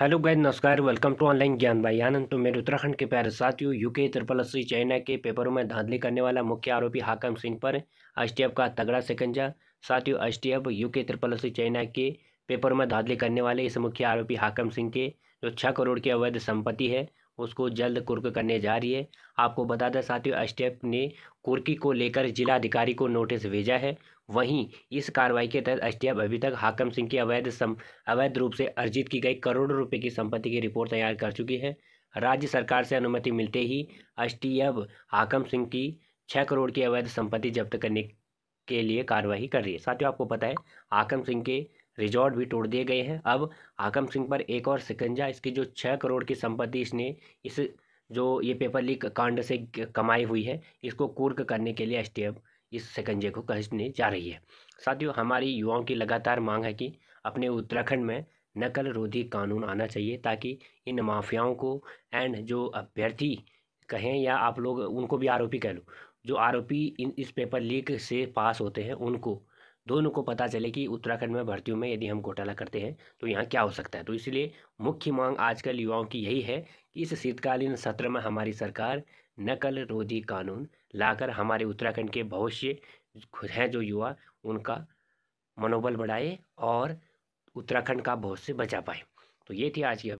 hello guys नमस्कार welcome to online ज्ञान भाई आनंद तो मेरे उत्तराखंड के प्यारे साथियों यूके त्रिपल अस्सी चाइना के पेपरों में धांधली करने वाला मुख्य आरोपी हाकम सिंह पर एस का तगड़ा सिकंजा साथियों यू यूके त्रिपल अस्सी चाइना के पेपर में धांधली करने वाले इस मुख्य आरोपी हाकम सिंह के जो छः करोड़ की अवैध संपत्ति है उसको जल्द कुर्क करने जा रही है आपको बता दें साथियों स्टेप ने कुर्की को लेकर जिला अधिकारी को नोटिस भेजा है वहीं इस कार्रवाई के तहत एसटीएफ अभी तक हाकम सिंह की अवैध सम अवैध रूप से अर्जित की गई करोड़ों रुपए की संपत्ति की रिपोर्ट तैयार कर चुकी है राज्य सरकार से अनुमति मिलते ही एसटीएफ हाकम सिंह की छः करोड़ की अवैध संपत्ति जब्त करने के लिए कार्रवाई कर रही है साथियों आपको पता है हाकम सिंह के रिजॉर्ट भी तोड़ दिए गए हैं अब आकम सिंह पर एक और शिकंजा इसकी जो छः करोड़ की संपत्ति इसने इस जो ये पेपर लीक कांड से कमाई हुई है इसको कुर्क करने के लिए एस इस शिकंजे को कहने जा रही है साथियों हमारी युवाओं की लगातार मांग है कि अपने उत्तराखंड में नकल रोधी कानून आना चाहिए ताकि इन माफियाओं को एंड जो अभ्यर्थी कहें या आप लोग उनको भी आरोपी कह लो जो आरोपी इन इस पेपर लीक से पास होते हैं उनको दोनों को पता चले कि उत्तराखंड में भर्तियों में यदि हम घोटाला करते हैं तो यहाँ क्या हो सकता है तो इसलिए मुख्य मांग आजकल युवाओं की यही है कि इस शीतकालीन सत्र में हमारी सरकार नकल रोधी कानून लाकर हमारे उत्तराखंड के भविष्य हैं जो युवा उनका मनोबल बढ़ाए और उत्तराखंड का भविष्य बचा पाए तो ये थी आज की